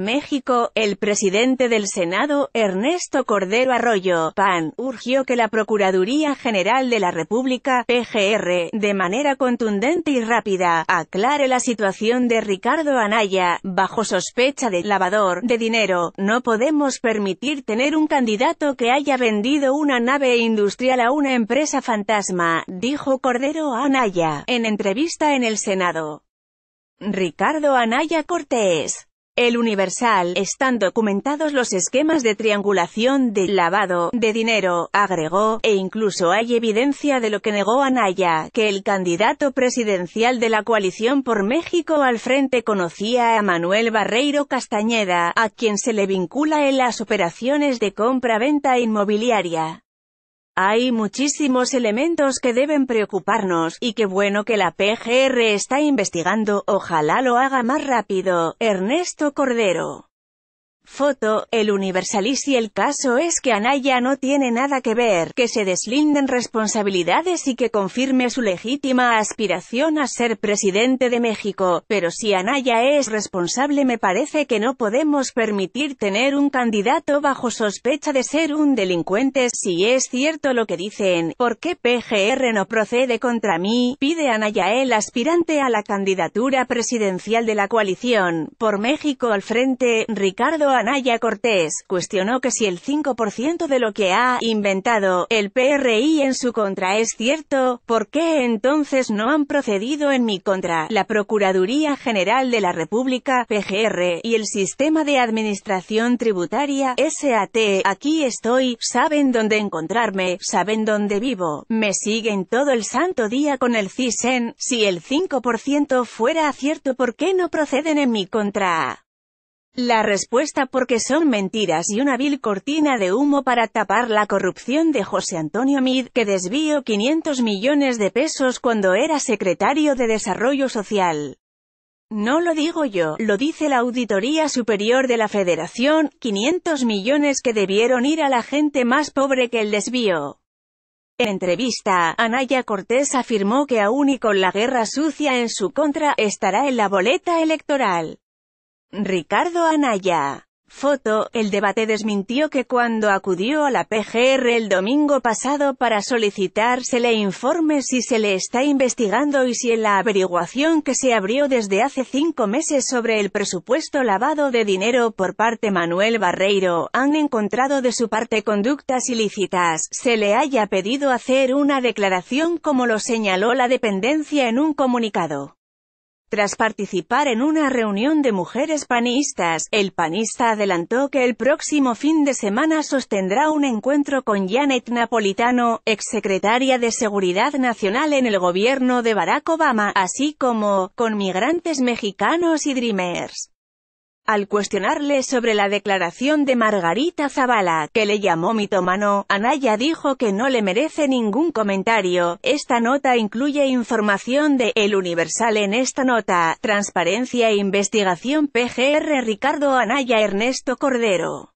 México, el presidente del Senado, Ernesto Cordero Arroyo, PAN, urgió que la Procuraduría General de la República, PGR, de manera contundente y rápida, aclare la situación de Ricardo Anaya, bajo sospecha de lavador de dinero. No podemos permitir tener un candidato que haya vendido una nave industrial a una empresa fantasma, dijo Cordero Anaya, en entrevista en el Senado. Ricardo Anaya Cortés el Universal, están documentados los esquemas de triangulación de lavado de dinero, agregó, e incluso hay evidencia de lo que negó Anaya, que el candidato presidencial de la coalición por México al frente conocía a Manuel Barreiro Castañeda, a quien se le vincula en las operaciones de compra-venta inmobiliaria. Hay muchísimos elementos que deben preocuparnos, y qué bueno que la PGR está investigando, ojalá lo haga más rápido. Ernesto Cordero Foto, el universal y el caso es que Anaya no tiene nada que ver, que se deslinden responsabilidades y que confirme su legítima aspiración a ser presidente de México, pero si Anaya es responsable me parece que no podemos permitir tener un candidato bajo sospecha de ser un delincuente, si es cierto lo que dicen, ¿por qué PGR no procede contra mí? Pide Anaya el aspirante a la candidatura presidencial de la coalición, por México al frente, Ricardo Anaya Cortés, cuestionó que si el 5% de lo que ha inventado el PRI en su contra es cierto, ¿por qué entonces no han procedido en mi contra? La Procuraduría General de la República, PGR, y el Sistema de Administración Tributaria, SAT, aquí estoy, saben dónde encontrarme, saben dónde vivo, me siguen todo el santo día con el CISEN, si el 5% fuera cierto ¿por qué no proceden en mi contra? La respuesta porque son mentiras y una vil cortina de humo para tapar la corrupción de José Antonio Mid, que desvió 500 millones de pesos cuando era secretario de Desarrollo Social. No lo digo yo, lo dice la Auditoría Superior de la Federación, 500 millones que debieron ir a la gente más pobre que el desvío. En entrevista, Anaya Cortés afirmó que aún y con la guerra sucia en su contra, estará en la boleta electoral. Ricardo Anaya. Foto, el debate desmintió que cuando acudió a la PGR el domingo pasado para solicitar se le informe si se le está investigando y si en la averiguación que se abrió desde hace cinco meses sobre el presupuesto lavado de dinero por parte Manuel Barreiro, han encontrado de su parte conductas ilícitas, se le haya pedido hacer una declaración como lo señaló la dependencia en un comunicado. Tras participar en una reunión de mujeres panistas, el panista adelantó que el próximo fin de semana sostendrá un encuentro con Janet Napolitano, exsecretaria de Seguridad Nacional en el gobierno de Barack Obama, así como, con migrantes mexicanos y Dreamers. Al cuestionarle sobre la declaración de Margarita Zavala, que le llamó mitomano, Anaya dijo que no le merece ningún comentario. Esta nota incluye información de El Universal en esta nota, Transparencia e Investigación PGR Ricardo Anaya Ernesto Cordero.